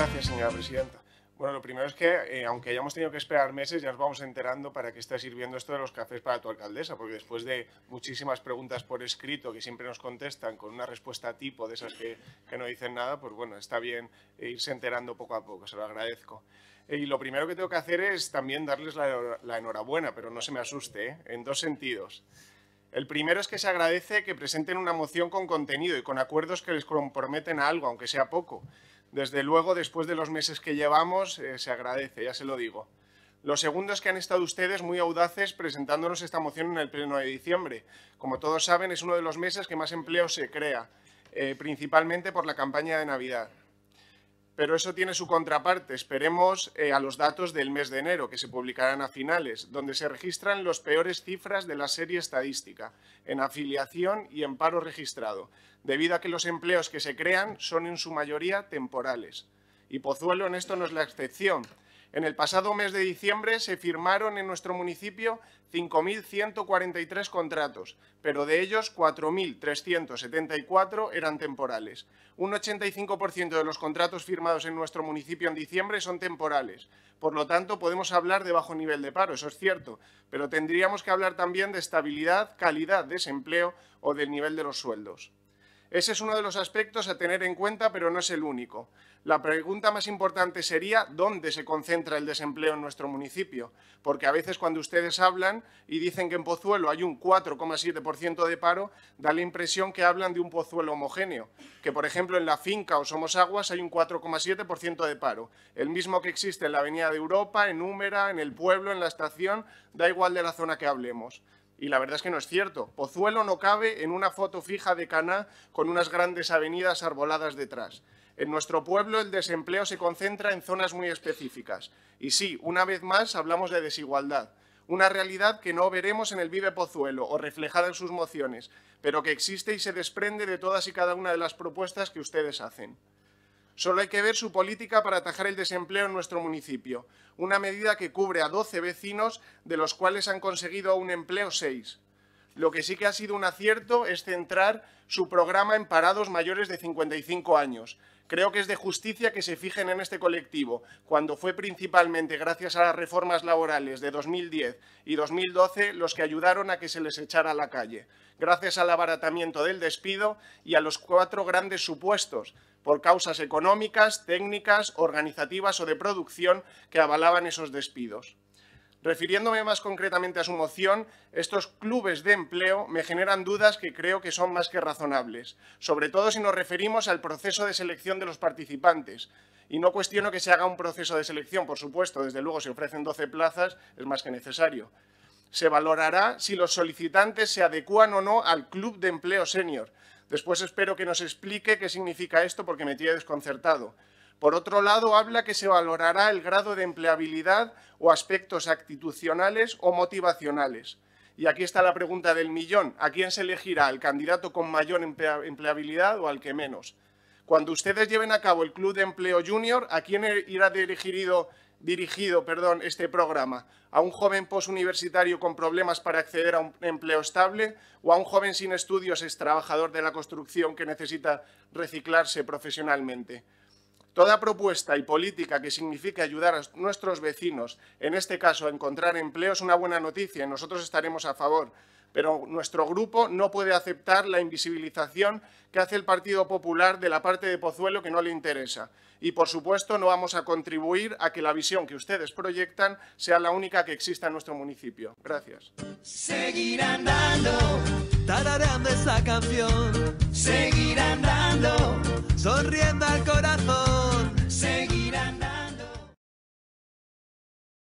gracias, señora presidenta. Bueno, lo primero es que, eh, aunque hayamos tenido que esperar meses, ya nos vamos enterando para qué está sirviendo esto de los cafés para tu alcaldesa, porque después de muchísimas preguntas por escrito que siempre nos contestan con una respuesta tipo de esas que, no dicen nada, pues bueno, está bien eh, irse enterando poco a poco, se lo agradezco. Eh, y lo primero que tengo que hacer es también darles la, enhorabuena, pero no se me asuste, en dos sentidos. El primero es que se agradece que presenten una moción con contenido y con acuerdos que les comprometen a algo, aunque sea poco. Desde luego, después de los meses que llevamos, eh, se agradece, ya se lo digo. Lo segundo es que han estado ustedes muy audaces presentándonos esta moción en el pleno de diciembre. Como todos saben, es uno de los meses que más empleo se crea, eh, principalmente por la campaña de Navidad pero eso tiene su contraparte. Esperemos eh, a los datos del mes de enero, que se publicarán a finales, donde se registran las peores cifras de la serie estadística, en afiliación y en paro registrado, debido a que los empleos que se crean son en su mayoría temporales. Y Pozuelo en esto no es la excepción. En el pasado mes de diciembre se firmaron en nuestro municipio 5.143 contratos, pero de ellos 4.374 eran temporales. Un 85% de los contratos firmados en nuestro municipio en diciembre son temporales. Por lo tanto, podemos hablar de bajo nivel de paro, eso es cierto, pero tendríamos que hablar también de estabilidad, calidad, desempleo o del nivel de los sueldos. Ese es uno de los aspectos a tener en cuenta, pero no es el único. La pregunta más importante sería dónde se concentra el desempleo en nuestro municipio, porque a veces cuando ustedes hablan y dicen que en Pozuelo hay un 4,7% de paro, da la impresión que hablan de un Pozuelo homogéneo, que por ejemplo en la finca o Somos Aguas hay un 4,7% de paro, el mismo que existe en la Avenida de Europa, en Húmera, en el pueblo, en la estación, da igual de la zona que hablemos y la verdad es que no es cierto. Pozuelo no cabe en una foto fija de Caná con unas grandes avenidas arboladas detrás. En nuestro pueblo el desempleo se concentra en zonas muy específicas. Y sí, una vez más hablamos de desigualdad, una realidad que no veremos en el Vive Pozuelo o reflejada en sus mociones, pero que existe y se desprende de todas y cada una de las propuestas que ustedes hacen. Solo hay que ver su política para atajar el desempleo en nuestro municipio, una medida que cubre a 12 vecinos, de los cuales han conseguido un empleo 6. Lo que sí que ha sido un acierto es centrar su programa en parados mayores de 55 años, Creo que es de justicia que se fijen en este colectivo, cuando fue principalmente gracias a las reformas laborales de 2010 y 2012 los que ayudaron a que se les echara a la calle, gracias al abaratamiento del despido y a los cuatro grandes supuestos, por causas económicas, técnicas, organizativas o de producción que avalaban esos despidos. Refiriéndome más concretamente a su moción, estos clubes de empleo me generan dudas que creo que son más que razonables, sobre todo si nos referimos al proceso de selección de los participantes. Y no cuestiono que se haga un proceso de selección, por supuesto, desde luego si ofrecen 12 plazas es más que necesario. Se valorará si los solicitantes se adecúan o no al club de empleo senior. Después espero que nos explique qué significa esto porque me tiene desconcertado. Por otro lado, habla que se valorará el grado de empleabilidad o aspectos actitucionales o motivacionales. Y aquí está la pregunta del millón. ¿A quién se elegirá? ¿Al candidato con mayor empleabilidad o al que menos? Cuando ustedes lleven a cabo el Club de Empleo Junior, ¿a quién er-, irá dirigido, este programa? ¿A un joven posuniversitario con problemas para acceder a un empleo estable o a un joven sin estudios es trabajador de la construcción que necesita reciclarse profesionalmente? Toda propuesta y política que signifique ayudar a nuestros vecinos, en este caso a encontrar empleo, es una buena noticia y nosotros estaremos a favor. Pero nuestro grupo no puede aceptar la invisibilización que hace el Partido Popular de la parte de Pozuelo que no le interesa. Y, por supuesto, no vamos a contribuir a que la visión que ustedes proyectan sea la única que exista en nuestro municipio. Gracias. esa canción. sonriendo al corazón.